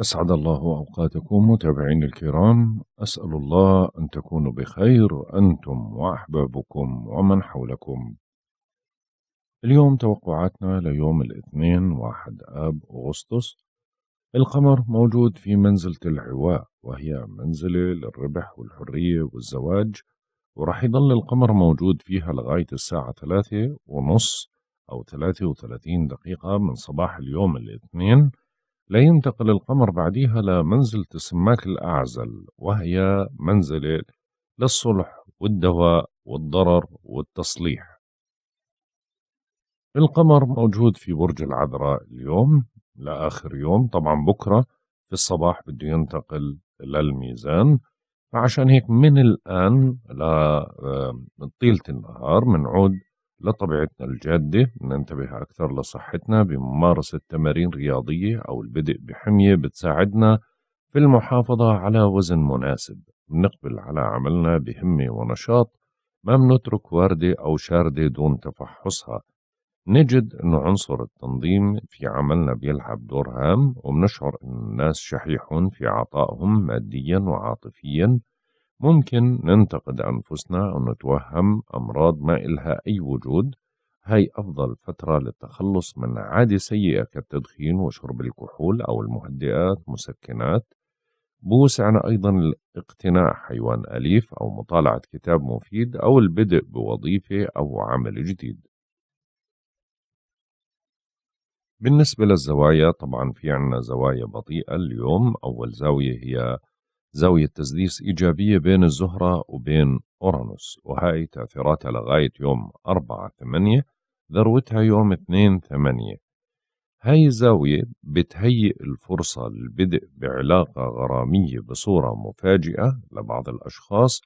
أسعد الله أوقاتكم متابعين الكرام أسأل الله أن تكونوا بخير أنتم وأحبابكم ومن حولكم اليوم توقعاتنا ليوم الاثنين واحد آب أغسطس القمر موجود في منزلة العواء وهي منزلة للربح والحرية والزواج ورح يضل القمر موجود فيها لغاية الساعة ثلاثة ونص أو ثلاثة وثلاثين دقيقة من صباح اليوم الاثنين لا ينتقل القمر بعديها لمنزلة السماك الأعزل وهي منزلة للصلح والدواء والضرر والتصليح القمر موجود في برج العذراء اليوم لآخر يوم طبعا بكرة في الصباح بده ينتقل للميزان فعشان هيك من الآن لطيلة آه، النهار بنعود لطبيعتنا الجادة ننتبه أكثر لصحتنا بممارسة تمارين رياضية أو البدء بحمية بتساعدنا في المحافظة على وزن مناسب نقبل على عملنا بهمة ونشاط ما بنترك واردة أو شاردة دون تفحصها نجد أنه عنصر التنظيم في عملنا بيلعب دور هام وبنشعر أن الناس شحيحون في عطائهم ماديا وعاطفيا ممكن ننتقد أنفسنا أو نتوهم أمراض ما إلها أي وجود هاي أفضل فترة للتخلص من عادة سيئة كالتدخين وشرب الكحول أو المهدئات مسكنات بوسعنا أيضا اقتناء حيوان أليف أو مطالعة كتاب مفيد أو البدء بوظيفة أو عمل جديد بالنسبة للزوايا طبعا في عنا زوايا بطيئة اليوم أول زاوية هي زاوية تسديس إيجابية بين الزهرة وبين أورانوس وهاي تأثيراتها لغاية يوم 4 8 ذروتها يوم 2 8 هاي الزاوية بتهيئ الفرصة للبدء بعلاقة غرامية بصورة مفاجئة لبعض الأشخاص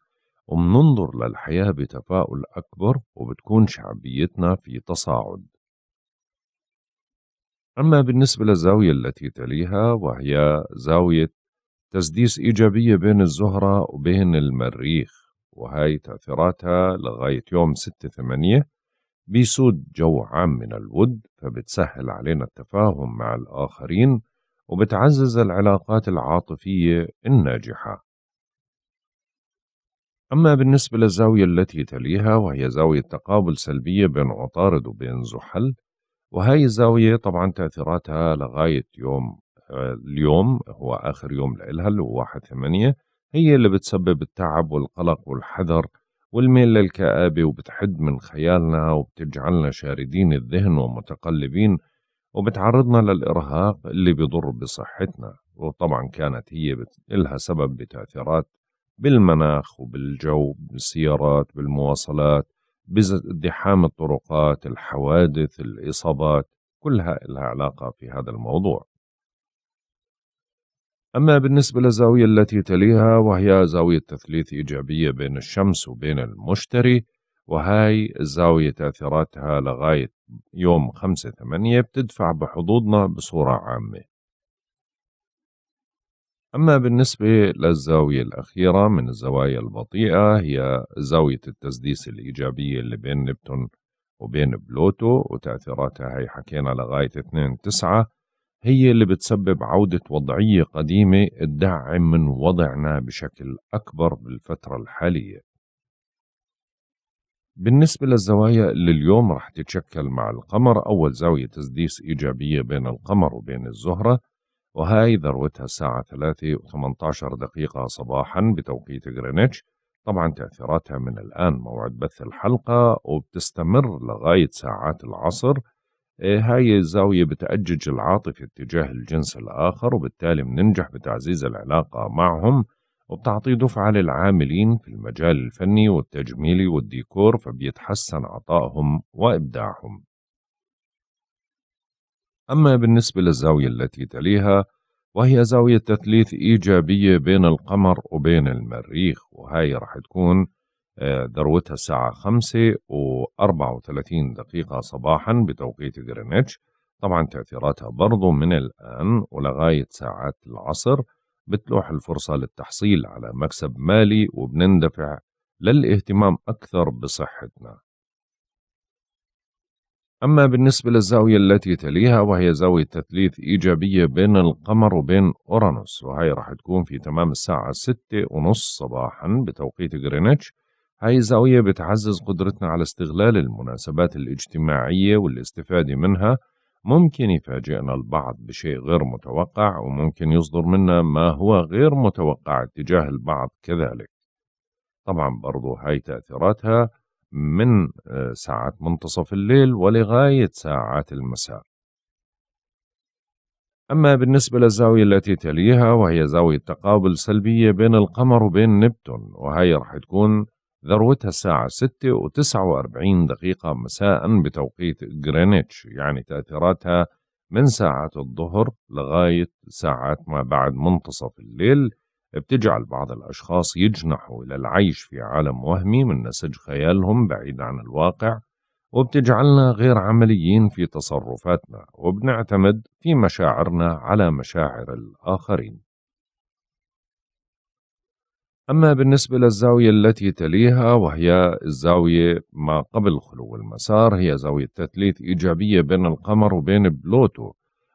ومننظر للحياة بتفاؤل أكبر وبتكون شعبيتنا في تصاعد أما بالنسبة للزاوية التي تليها وهي زاوية تسديس إيجابية بين الزهرة وبين المريخ وهي تأثيراتها لغاية يوم 6 8 بيسود جو عام من الود فبتسهل علينا التفاهم مع الآخرين وبتعزز العلاقات العاطفية الناجحة أما بالنسبة للزاوية التي تليها وهي زاوية تقابل سلبية بين عطارد وبين زحل وهاي الزاوية طبعا تأثيراتها لغاية يوم اليوم هو آخر يوم لإلها اللي هو 1 8 هي اللي بتسبب التعب والقلق والحذر والميل للكآبة وبتحد من خيالنا وبتجعلنا شاردين الذهن ومتقلبين وبتعرضنا للإرهاق اللي بيضر بصحتنا وطبعا كانت هي بت... لها سبب بتأثيرات بالمناخ وبالجو بالسيارات بالمواصلات بازدحام الطرقات الحوادث الإصابات كلها لها علاقة في هذا الموضوع أما بالنسبة للزاوية التي تليها وهي زاوية تثليث إيجابية بين الشمس وبين المشتري وهاي الزاوية تأثيراتها لغاية يوم خمسة ثمانية بتدفع بحظوظنا بصورة عامة أما بالنسبة للزاوية الأخيرة من الزوايا البطيئة هي زاوية التسديس الإيجابية اللي بين نبتون وبين بلوتو وتأثيراتها هي حكينا لغاية 2 تسعة هي اللي بتسبب عودة وضعية قديمة تدعم من وضعنا بشكل أكبر بالفترة الحالية بالنسبة للزوايا اللي اليوم رح تتشكل مع القمر أول زاوية تسديس إيجابية بين القمر وبين الزهرة وهاي ذروتها الساعة 3 و18 دقيقة صباحا بتوقيت غرينتش طبعا تأثيراتها من الآن موعد بث الحلقة وبتستمر لغاية ساعات العصر إيه، هاي الزاوية بتأجج العاطفة اتجاه الجنس الآخر وبالتالي بننجح بتعزيز العلاقة معهم وبتعطي دفعة للعاملين في المجال الفني والتجميلي والديكور فبيتحسن عطائهم وإبداعهم أما بالنسبة للزاوية التي تليها وهي زاوية تثليث إيجابية بين القمر وبين المريخ وهاي رح تكون ذروتها آه، الساعة 5 و34 دقيقة صباحا بتوقيت غرينتش طبعا تأثيراتها برضو من الآن ولغاية ساعات العصر بتلوح الفرصة للتحصيل على مكسب مالي وبنندفع للاهتمام أكثر بصحتنا أما بالنسبة للزاوية التي تليها وهي زاوية تثليث إيجابية بين القمر وبين أورانوس وهي راح تكون في تمام الساعة ستة ونص صباحا بتوقيت غرينتش هاي الزاوية بتعزز قدرتنا على استغلال المناسبات الاجتماعية والاستفادة منها ممكن يفاجئنا البعض بشيء غير متوقع وممكن يصدر منا ما هو غير متوقع اتجاه البعض كذلك طبعا برضو هاي تأثيراتها من آه، ساعات منتصف الليل ولغاية ساعات المساء أما بالنسبة للزاوية التي تليها وهي زاوية تقابل سلبية بين القمر وبين نبتون وهي رح تكون ذروتها الساعة 6 و 49 دقيقة مساء بتوقيت غرينتش يعني تأثيراتها من ساعة الظهر لغاية ساعات ما بعد منتصف الليل بتجعل بعض الأشخاص يجنحوا إلى العيش في عالم وهمي من نسج خيالهم بعيد عن الواقع وبتجعلنا غير عمليين في تصرفاتنا وبنعتمد في مشاعرنا على مشاعر الآخرين أما بالنسبة للزاوية التي تليها وهي الزاوية ما قبل خلو المسار هي زاوية تثليث إيجابية بين القمر وبين بلوتو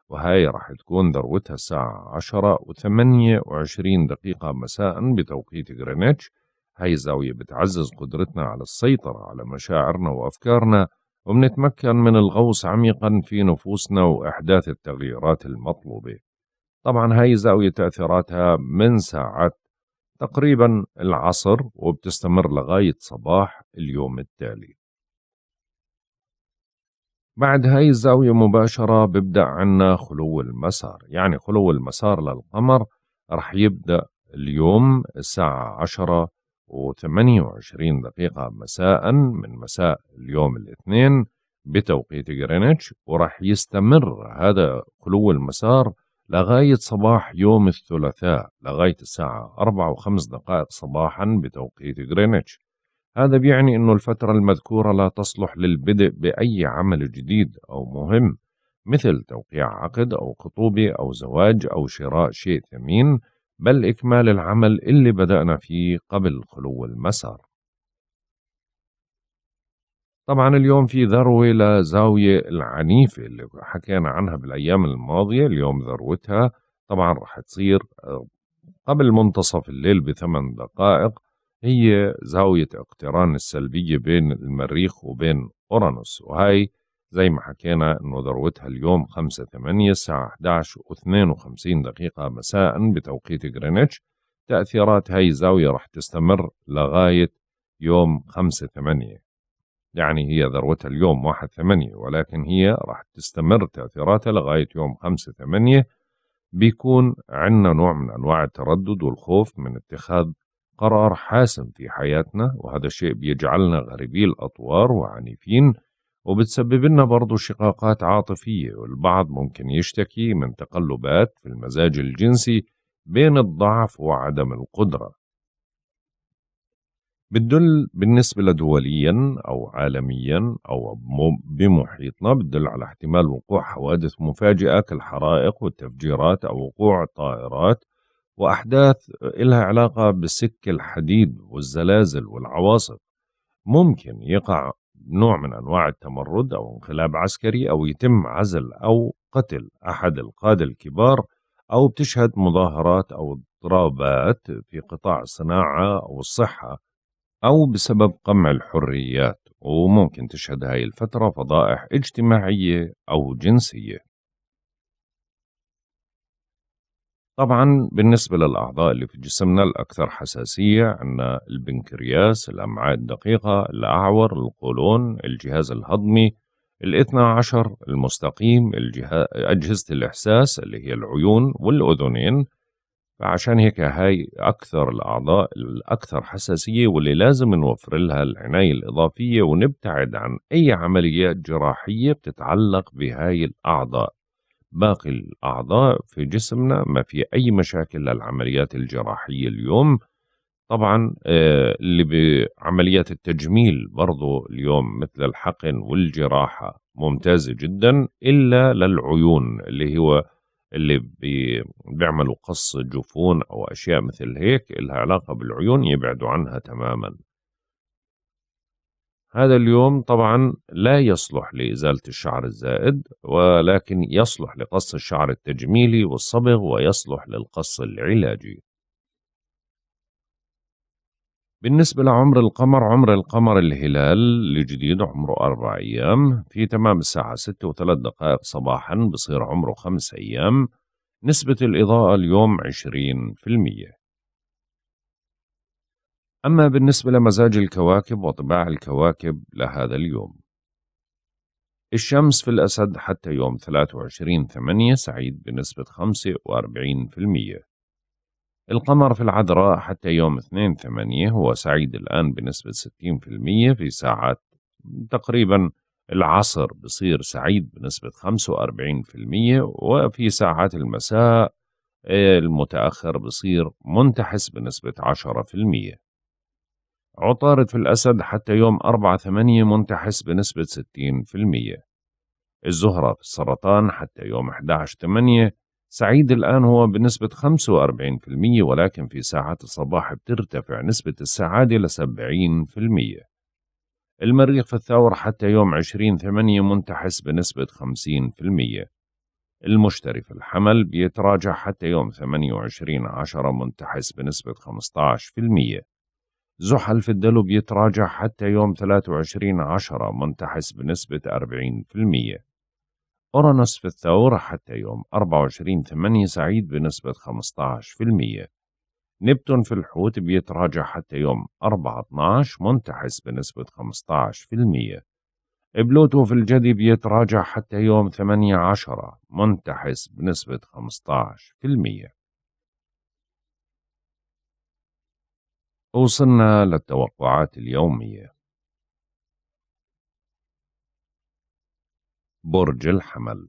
وهي راح تكون ذروتها الساعة 10 و 28 دقيقة مساء بتوقيت غرينتش هاي الزاوية بتعزز قدرتنا على السيطرة على مشاعرنا وأفكارنا وبنتمكن من الغوص عميقا في نفوسنا وإحداث التغييرات المطلوبة طبعا هاي الزاوية تأثيراتها من ساعات تقريبا العصر وبتستمر لغاية صباح اليوم التالي بعد هاي الزاوية مباشرة ببدأ عنا خلو المسار يعني خلو المسار للقمر رح يبدأ اليوم الساعة عشرة وثمانية وعشرين دقيقة مساء من مساء اليوم الاثنين بتوقيت جرينتش ورح يستمر هذا خلو المسار لغاية صباح يوم الثلاثاء لغاية الساعة أربعة وخمس دقائق صباحا بتوقيت غرينتش هذا بيعني أن الفترة المذكورة لا تصلح للبدء بأي عمل جديد أو مهم مثل توقيع عقد أو خطوبة أو زواج أو شراء شيء ثمين بل إكمال العمل اللي بدأنا فيه قبل خلو المسار طبعا اليوم في ذروة لزاوية العنيفة اللي حكينا عنها بالأيام الماضية اليوم ذروتها طبعا رح تصير آه، قبل منتصف الليل بثمان دقائق هي زاوية اقتران السلبية بين المريخ وبين أورانوس وهي زي ما حكينا أنه ذروتها اليوم 5 8 الساعة 11 و52 دقيقة مساء بتوقيت غرينتش تأثيرات هاي الزاوية رح تستمر لغاية يوم 5 8 يعني هي ذروتها اليوم 1 8 ولكن هي راح تستمر تأثيراتها لغاية يوم 5 8 بيكون عندنا نوع من أنواع التردد والخوف من اتخاذ قرار حاسم في حياتنا وهذا الشيء بيجعلنا غريبي الأطوار وعنيفين وبتسبب لنا برضو شقاقات عاطفية والبعض ممكن يشتكي من تقلبات في المزاج الجنسي بين الضعف وعدم القدرة بتدل بالنسبة لدوليا أو عالميا أو بمحيطنا بتدل على احتمال وقوع حوادث مفاجئة كالحرائق والتفجيرات أو وقوع طائرات وأحداث إلها علاقة بالسك الحديد والزلازل والعواصف ممكن يقع نوع من أنواع التمرد أو انقلاب عسكري أو يتم عزل أو قتل أحد القادة الكبار أو بتشهد مظاهرات أو اضطرابات في قطاع الصناعة أو الصحة أو بسبب قمع الحريات وممكن تشهد هاي الفترة فضائح اجتماعية أو جنسية طبعا بالنسبة للأعضاء اللي في جسمنا الأكثر حساسية عندنا البنكرياس الأمعاء الدقيقة الأعور القولون الجهاز الهضمي الاثنى عشر المستقيم أجهزة الإحساس اللي هي العيون والأذنين فعشان هيك هاي أكثر الأعضاء الأكثر حساسية واللي لازم نوفر لها العناية الإضافية ونبتعد عن أي عمليات جراحية بتتعلق بهاي الأعضاء باقي الأعضاء في جسمنا ما في أي مشاكل للعمليات الجراحية اليوم طبعا آه، اللي بعمليات التجميل برضو اليوم مثل الحقن والجراحة ممتازة جدا إلا للعيون اللي هو اللي بي بيعملوا قص جفون أو أشياء مثل هيك إلها علاقة بالعيون يبعدوا عنها تماما هذا اليوم طبعا لا يصلح لإزالة الشعر الزائد ولكن يصلح لقص الشعر التجميلي والصبغ ويصلح للقص العلاجي بالنسبة لعمر القمر عمر القمر الهلال الجديد عمره أربع أيام في تمام الساعة ستة وثلاث دقائق صباحا بصير عمره خمس أيام نسبة الإضاءة اليوم عشرين في المية أما بالنسبة لمزاج الكواكب وطباع الكواكب لهذا اليوم الشمس في الأسد حتى يوم وعشرين ثمانية سعيد بنسبة خمسة وأربعين في المية القمر في العذراء حتى يوم 2 8 هو سعيد الآن بنسبة 60% في ساعات تقريبا العصر بصير سعيد بنسبة 45% وفي ساعات المساء آه، المتأخر بصير منتحس بنسبة 10% عطارد في الأسد حتى يوم 4 8 منتحس بنسبة 60% الزهرة في السرطان حتى يوم 11 8 سعيد الآن هو بنسبة 45% ولكن في ساعات الصباح بترتفع نسبة السعادة ل 70%. المريخ في الثور حتى يوم 20 8 منتحس بنسبة 50%. المشتري في الحمل بيتراجع حتى يوم 28 10 منتحس بنسبة 15%. زحل في الدلو بيتراجع حتى يوم 23 10 منتحس بنسبة 40%. أورانوس في الثورة حتى يوم 24 8 سعيد بنسبة 15% نبتون في الحوت بيتراجع حتى يوم 4 12 منتحس بنسبة 15% بلوتو في الجدي بيتراجع حتى يوم 8 10 منتحس بنسبة 15% وصلنا للتوقعات اليومية برج الحمل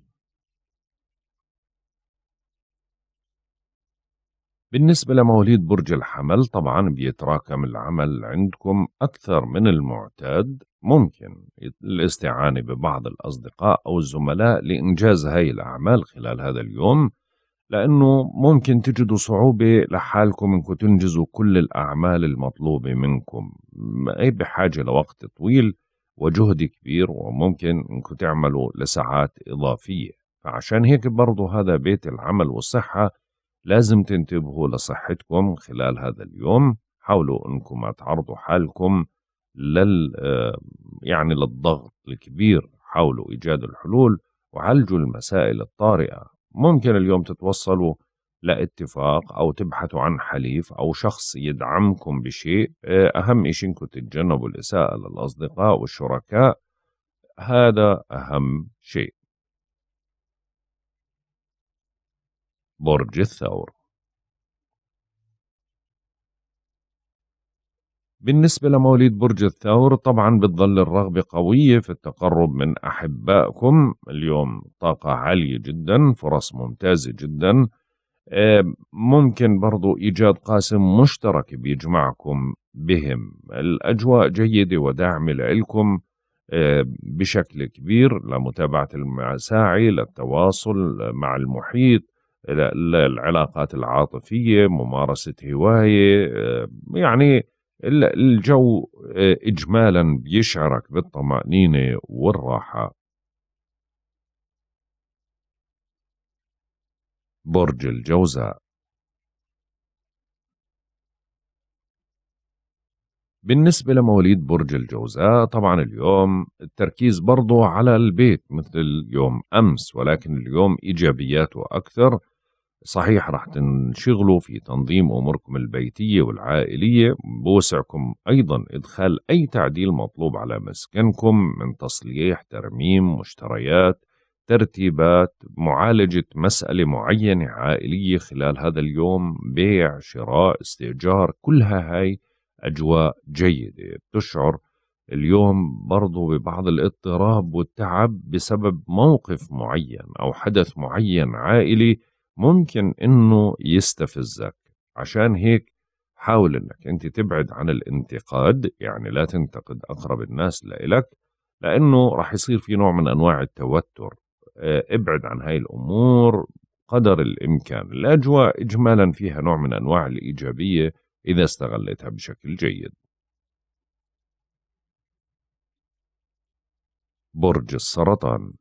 بالنسبة لمواليد برج الحمل طبعا بيتراكم العمل عندكم أكثر من المعتاد ممكن الاستعانة ببعض الأصدقاء أو الزملاء لإنجاز هاي الأعمال خلال هذا اليوم لأنه ممكن تجدوا صعوبة لحالكم إنكم تنجزوا كل الأعمال المطلوبة منكم أي بحاجة لوقت طويل وجهد كبير وممكن انكم تعملوا لساعات إضافية فعشان هيك برضو هذا بيت العمل والصحة لازم تنتبهوا لصحتكم خلال هذا اليوم حاولوا انكم ما تعرضوا حالكم لل آه، يعني للضغط الكبير حاولوا ايجاد الحلول وعالجوا المسائل الطارئه ممكن اليوم تتوصلوا لاتفاق أو تبحثوا عن حليف أو شخص يدعمكم بشيء آه، أهم شيء أنكم تتجنبوا الإساءة للأصدقاء والشركاء هذا أهم شيء برج الثور بالنسبة لمواليد برج الثور طبعا بتظل الرغبة قوية في التقرب من أحبائكم اليوم طاقة عالية جدا فرص ممتازة جدا آه، ممكن برضو إيجاد قاسم مشترك بيجمعكم بهم الأجواء جيدة وداعمة لإلكم آه، بشكل كبير لمتابعة المساعي للتواصل مع المحيط العلاقات العاطفية ممارسة هواية آه، يعني الجو إجمالا بيشعرك بالطمأنينة والراحة برج الجوزاء بالنسبة لمواليد برج الجوزاء طبعا اليوم التركيز برضو على البيت مثل يوم أمس ولكن اليوم إيجابياته أكثر صحيح راح تنشغلوا في تنظيم أموركم البيتية والعائلية بوسعكم أيضا إدخال أي تعديل مطلوب على مسكنكم من تصليح ترميم مشتريات ترتيبات معالجة مسألة معينة عائلية خلال هذا اليوم بيع شراء استئجار كلها هاي أجواء جيدة بتشعر اليوم برضو ببعض الاضطراب والتعب بسبب موقف معين أو حدث معين عائلي ممكن أنه يستفزك عشان هيك حاول أنك أنت تبعد عن الانتقاد يعني لا تنتقد أقرب الناس لإلك لأنه رح يصير في نوع من أنواع التوتر آه، ابعد عن هاي الأمور قدر الإمكان الأجواء إجمالا فيها نوع من أنواع الإيجابية إذا استغلتها بشكل جيد برج السرطان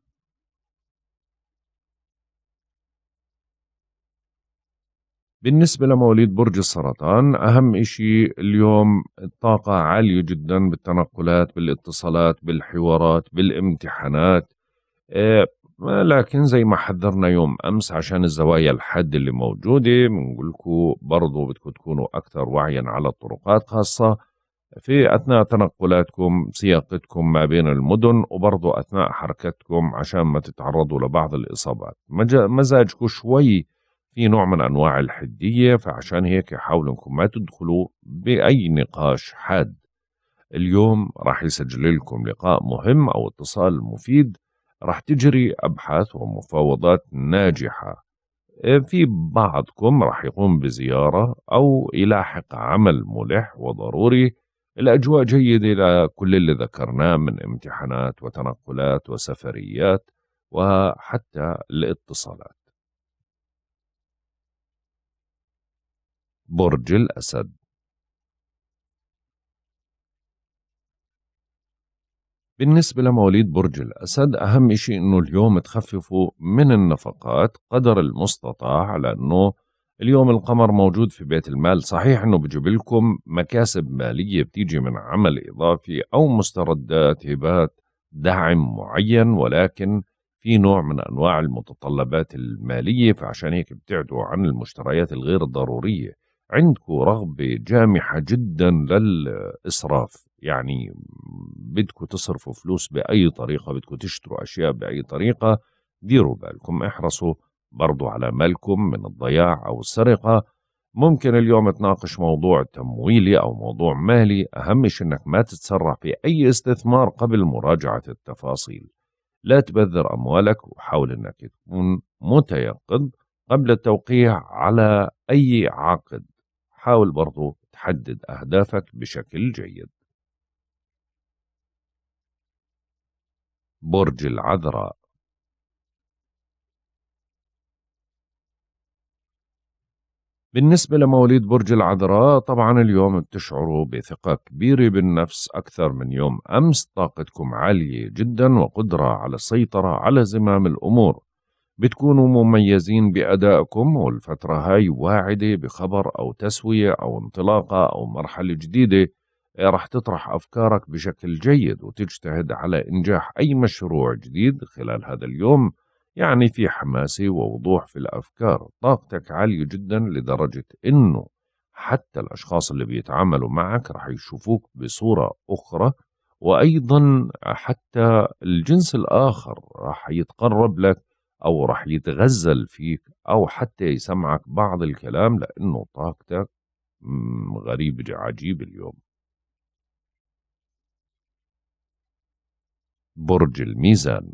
بالنسبة لمواليد برج السرطان أهم إشي اليوم الطاقة عالية جدا بالتنقلات بالاتصالات بالحوارات بالامتحانات آه، لكن زي ما حذرنا يوم امس عشان الزوايا الحد اللي موجوده بنقول لكم برضه بدكم تكونوا اكثر وعيا على الطرقات خاصه في اثناء تنقلاتكم سياقتكم ما بين المدن وبرضه اثناء حركتكم عشان ما تتعرضوا لبعض الاصابات مزاجكم شوي في نوع من انواع الحديه فعشان هيك حاولوا انكم ما تدخلوا باي نقاش حاد اليوم راح يسجل لكم لقاء مهم او اتصال مفيد راح تجري أبحاث ومفاوضات ناجحة آه، في بعضكم راح يقوم بزيارة أو يلاحق عمل ملح وضروري الأجواء جيدة لكل اللي ذكرناه من امتحانات وتنقلات وسفريات وحتى الاتصالات برج الأسد بالنسبة لمواليد برج الأسد أهم شيء أنه اليوم تخففوا من النفقات قدر المستطاع لأنه اليوم القمر موجود في بيت المال صحيح أنه بجيب لكم مكاسب مالية بتيجي من عمل إضافي أو مستردات هبات دعم معين ولكن في نوع من أنواع المتطلبات المالية فعشان هيك بتعدوا عن المشتريات الغير ضرورية عندكم رغبة جامحة جدا للإسراف يعني بدكم تصرفوا فلوس بأي طريقة بدكم تشتروا أشياء بأي طريقة ديروا بالكم احرصوا برضو على مالكم من الضياع أو السرقة ممكن اليوم تناقش موضوع تمويلي أو موضوع مالي أهم شيء أنك ما تتسرع في أي استثمار قبل مراجعة التفاصيل لا تبذر أموالك وحاول أنك تكون متيقظ قبل التوقيع على أي عقد حاول برضو تحدد أهدافك بشكل جيد برج العذراء بالنسبة لمواليد برج العذراء طبعا اليوم بتشعروا بثقة كبيرة بالنفس أكثر من يوم أمس طاقتكم عالية جدا وقدرة على السيطرة على زمام الأمور بتكونوا مميزين بأدائكم والفترة هاي واعدة بخبر أو تسوية أو انطلاقة أو مرحلة جديدة آه، راح تطرح أفكارك بشكل جيد وتجتهد على إنجاح أي مشروع جديد خلال هذا اليوم يعني في حماسة ووضوح في الأفكار طاقتك عالية جدا لدرجة إنه حتى الأشخاص اللي بيتعاملوا معك راح يشوفوك بصورة أخرى وأيضا حتى الجنس الآخر راح يتقرب لك أو راح يتغزل فيك أو حتى يسمعك بعض الكلام لأنه طاقتك غريب عجيب اليوم برج الميزان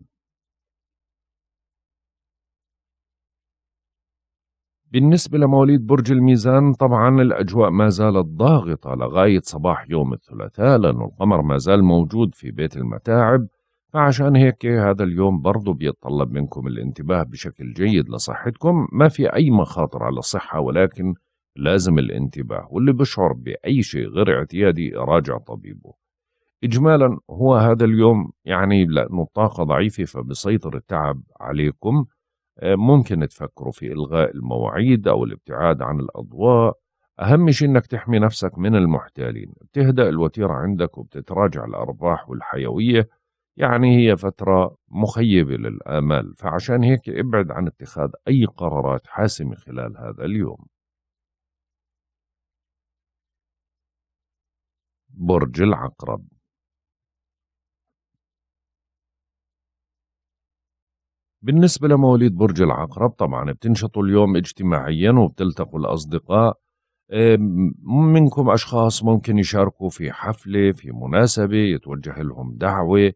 بالنسبة لمواليد برج الميزان طبعا الأجواء ما زالت ضاغطة لغاية صباح يوم الثلاثاء لأن القمر ما زال موجود في بيت المتاعب فعشان هيك هذا اليوم برضه بيتطلب منكم الانتباه بشكل جيد لصحتكم ما في أي مخاطر على الصحة ولكن لازم الانتباه واللي بشعر بأي شيء غير اعتيادي راجع طبيبه إجمالا هو هذا اليوم يعني لأنه الطاقة ضعيفة فبيسيطر التعب عليكم آه، ممكن تفكروا في إلغاء المواعيد أو الابتعاد عن الأضواء أهم شيء إنك تحمي نفسك من المحتالين بتهدأ الوتيرة عندك وبتتراجع الأرباح والحيوية يعني هي فترة مخيبة للآمال فعشان هيك ابعد عن اتخاذ أي قرارات حاسمة خلال هذا اليوم برج العقرب بالنسبة لمواليد برج العقرب طبعا بتنشطوا اليوم اجتماعيا وبتلتقوا الأصدقاء منكم أشخاص ممكن يشاركوا في حفلة في مناسبة يتوجه لهم دعوة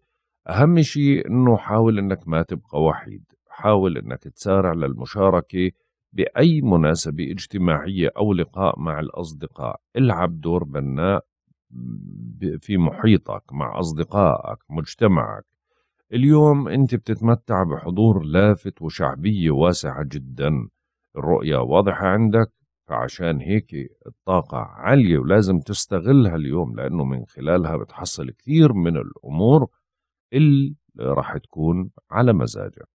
أهم شيء أنه حاول أنك ما تبقى وحيد حاول أنك تسارع للمشاركة بأي مناسبة اجتماعية أو لقاء مع الأصدقاء العب دور بناء في محيطك مع أصدقائك مجتمعك اليوم أنت بتتمتع بحضور لافت وشعبية واسعة جدا الرؤية واضحة عندك فعشان هيك الطاقة عالية ولازم تستغلها اليوم لأنه من خلالها بتحصل كثير من الأمور اللي راح تكون على مزاجك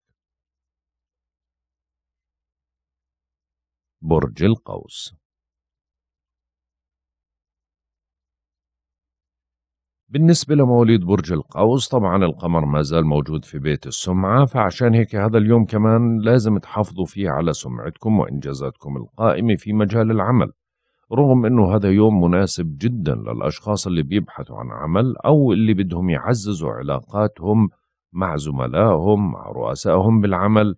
برج القوس بالنسبة لمواليد برج القوس طبعا القمر ما زال موجود في بيت السمعة فعشان هيك هذا اليوم كمان لازم تحافظوا فيه على سمعتكم وإنجازاتكم القائمة في مجال العمل رغم أنه هذا يوم مناسب جدا للأشخاص اللي بيبحثوا عن عمل أو اللي بدهم يعززوا علاقاتهم مع زملائهم مع رؤسائهم بالعمل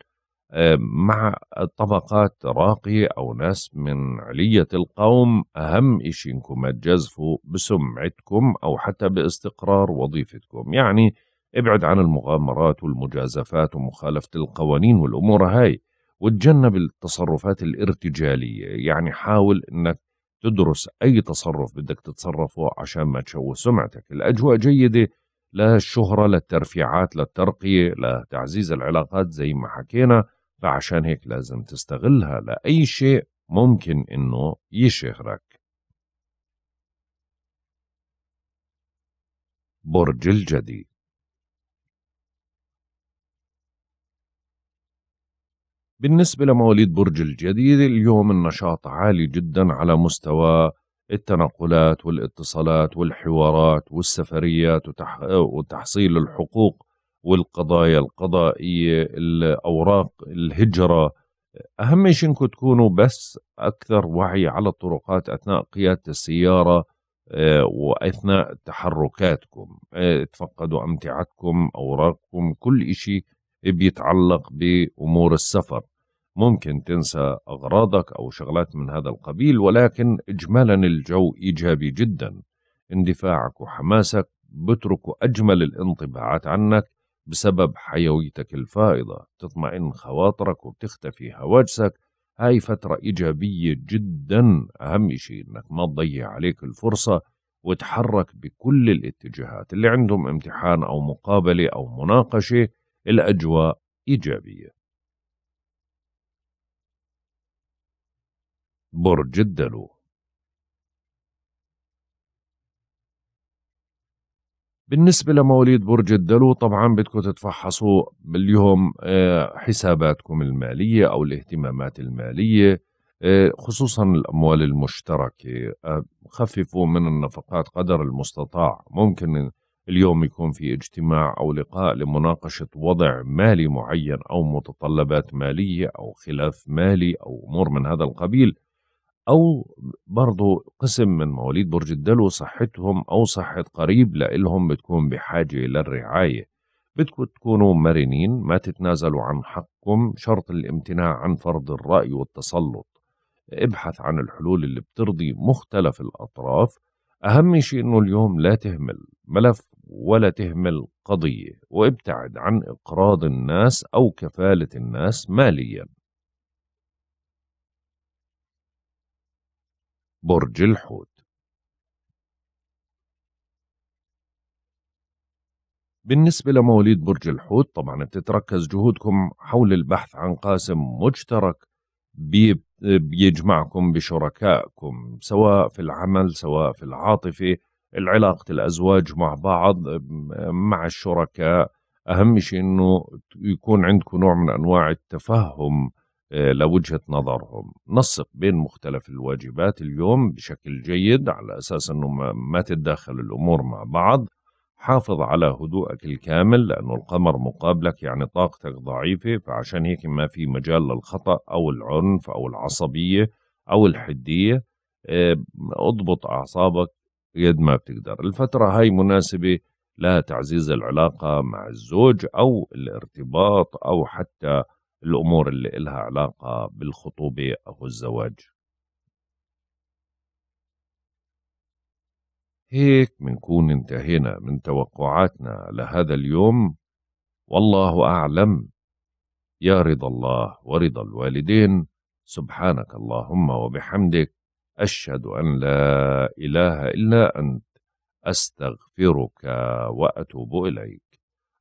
آه، مع طبقات راقية أو ناس من علية القوم أهم إشي إنكم تجازفوا بسمعتكم أو حتى باستقرار وظيفتكم يعني ابعد عن المغامرات والمجازفات ومخالفة القوانين والأمور هاي وتجنب التصرفات الارتجالية يعني حاول أنك تدرس أي تصرف بدك تتصرفه عشان ما تشوه سمعتك الأجواء جيدة للشهرة للترفيعات للترقية لتعزيز العلاقات زي ما حكينا فعشان هيك لازم تستغلها لأي شيء ممكن إنه يشهرك برج الجدي بالنسبة لمواليد برج الجدي اليوم النشاط عالي جدا على مستوى التنقلات والاتصالات والحوارات والسفريات وتحصيل الحقوق والقضايا القضائية الأوراق الهجرة أهم شيء أنكم تكونوا بس أكثر وعي على الطرقات أثناء قيادة السيارة آه، وأثناء تحركاتكم آه، تفقدوا أمتعتكم أوراقكم كل شيء بيتعلق بأمور السفر ممكن تنسى أغراضك أو شغلات من هذا القبيل ولكن إجمالا الجو إيجابي جدا اندفاعك وحماسك بتركوا أجمل الانطباعات عنك بسبب حيويتك الفائضة تطمئن خواطرك وبتختفي هواجسك هاي فترة إيجابية جدا أهم شيء إنك ما تضيع عليك الفرصة وتحرك بكل الاتجاهات اللي عندهم امتحان أو مقابلة أو مناقشة الأجواء إيجابية برج الدلو بالنسبة لمواليد برج الدلو طبعا بدكم تتفحصوا اليوم آه، حساباتكم المالية أو الاهتمامات المالية آه، خصوصا الأموال المشتركة آه، خففوا من النفقات قدر المستطاع ممكن اليوم يكون في اجتماع أو لقاء لمناقشة وضع مالي معين أو متطلبات مالية أو خلاف مالي أو أمور من هذا القبيل او برضو قسم من مواليد برج الدلو صحتهم او صحة قريب لإلهم بتكون بحاجة للرعاية بدكم تكونوا مرنين ما تتنازلوا عن حقكم شرط الامتناع عن فرض الرأي والتسلط ابحث عن الحلول اللي بترضي مختلف الأطراف أهم شيء أنه اليوم لا تهمل ملف ولا تهمل قضية وابتعد عن إقراض الناس أو كفالة الناس مالياً برج الحوت بالنسبة لمواليد برج الحوت طبعا بتتركز جهودكم حول البحث عن قاسم مشترك بيجمعكم بشركائكم سواء في العمل سواء في العاطفة العلاقة الأزواج مع بعض مع الشركاء أهم شيء أنه يكون عندكم نوع من أنواع التفهم آه، لوجهة نظرهم نسق بين مختلف الواجبات اليوم بشكل جيد على أساس أنه ما تتداخل الأمور مع بعض حافظ على هدوءك الكامل لأنه القمر مقابلك يعني طاقتك ضعيفة فعشان هيك ما في مجال للخطأ أو العنف أو العصبية أو الحدية آه، اضبط أعصابك قد ما بتقدر الفترة هاي مناسبة لتعزيز العلاقة مع الزوج أو الارتباط أو حتى الأمور اللي إلها علاقة بالخطوبة أو الزواج هيك منكون انتهينا من توقعاتنا لهذا اليوم والله أعلم يا رضا الله ورضا الوالدين سبحانك اللهم وبحمدك أشهد أن لا إله إلا أنت أستغفرك وأتوب إليك